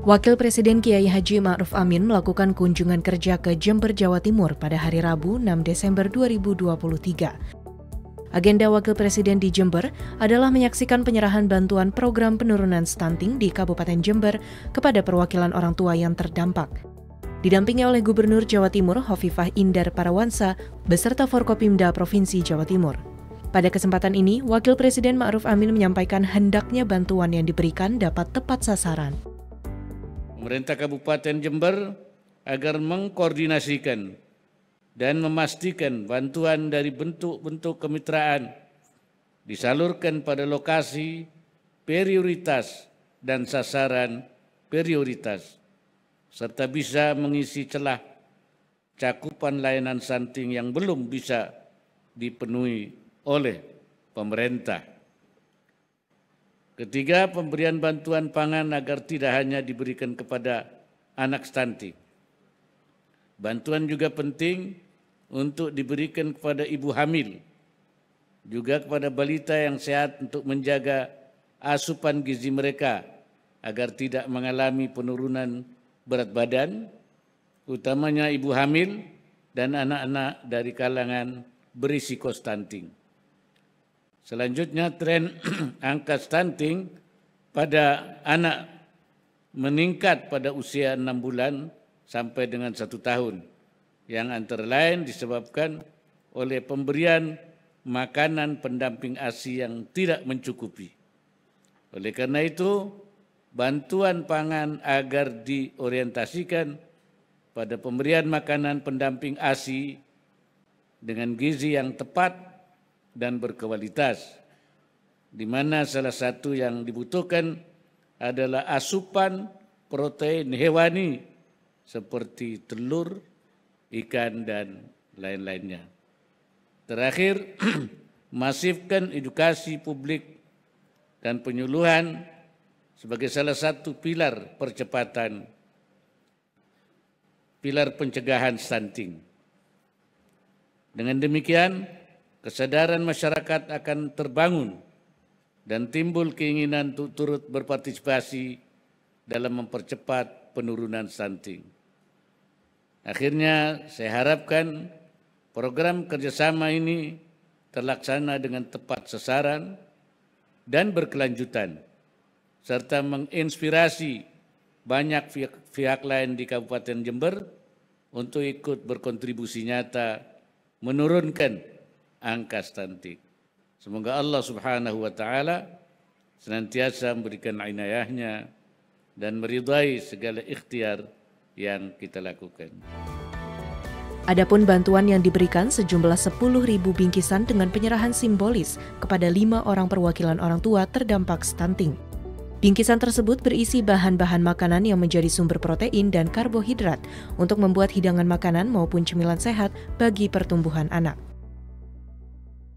Wakil Presiden Kiai Haji Ma'ruf Amin melakukan kunjungan kerja ke Jember, Jawa Timur pada hari Rabu 6 Desember 2023. Agenda Wakil Presiden di Jember adalah menyaksikan penyerahan bantuan program penurunan stunting di Kabupaten Jember kepada perwakilan orang tua yang terdampak. Didampingi oleh Gubernur Jawa Timur Hovifah Indar Parawansa beserta Forkopimda Provinsi Jawa Timur. Pada kesempatan ini, Wakil Presiden Ma'ruf Amin menyampaikan hendaknya bantuan yang diberikan dapat tepat sasaran pemerintah Kabupaten Jember agar mengkoordinasikan dan memastikan bantuan dari bentuk-bentuk kemitraan disalurkan pada lokasi prioritas dan sasaran prioritas, serta bisa mengisi celah cakupan layanan santing yang belum bisa dipenuhi oleh pemerintah. Ketiga, pemberian bantuan pangan agar tidak hanya diberikan kepada anak stunting. Bantuan juga penting untuk diberikan kepada ibu hamil, juga kepada balita yang sehat untuk menjaga asupan gizi mereka agar tidak mengalami penurunan berat badan, utamanya ibu hamil dan anak-anak dari kalangan berisiko stunting. Selanjutnya tren angka stunting pada anak meningkat pada usia enam bulan sampai dengan satu tahun yang antara lain disebabkan oleh pemberian makanan pendamping ASI yang tidak mencukupi. Oleh karena itu, bantuan pangan agar diorientasikan pada pemberian makanan pendamping ASI dengan gizi yang tepat dan berkualitas. Di mana salah satu yang dibutuhkan adalah asupan protein hewani seperti telur, ikan, dan lain-lainnya. Terakhir, masifkan edukasi publik dan penyuluhan sebagai salah satu pilar percepatan pilar pencegahan stunting. Dengan demikian, kesadaran masyarakat akan terbangun dan timbul keinginan untuk turut berpartisipasi dalam mempercepat penurunan stunting. Akhirnya saya harapkan program kerjasama ini terlaksana dengan tepat sasaran dan berkelanjutan, serta menginspirasi banyak pihak, pihak lain di Kabupaten Jember untuk ikut berkontribusi nyata menurunkan Angka stunting. Semoga Allah subhanahu wa ta'ala senantiasa memberikan inayahnya dan meridai segala ikhtiar yang kita lakukan. Adapun bantuan yang diberikan sejumlah ribu bingkisan dengan penyerahan simbolis kepada lima orang perwakilan orang tua terdampak stunting. Bingkisan tersebut berisi bahan-bahan makanan yang menjadi sumber protein dan karbohidrat untuk membuat hidangan makanan maupun cemilan sehat bagi pertumbuhan anak.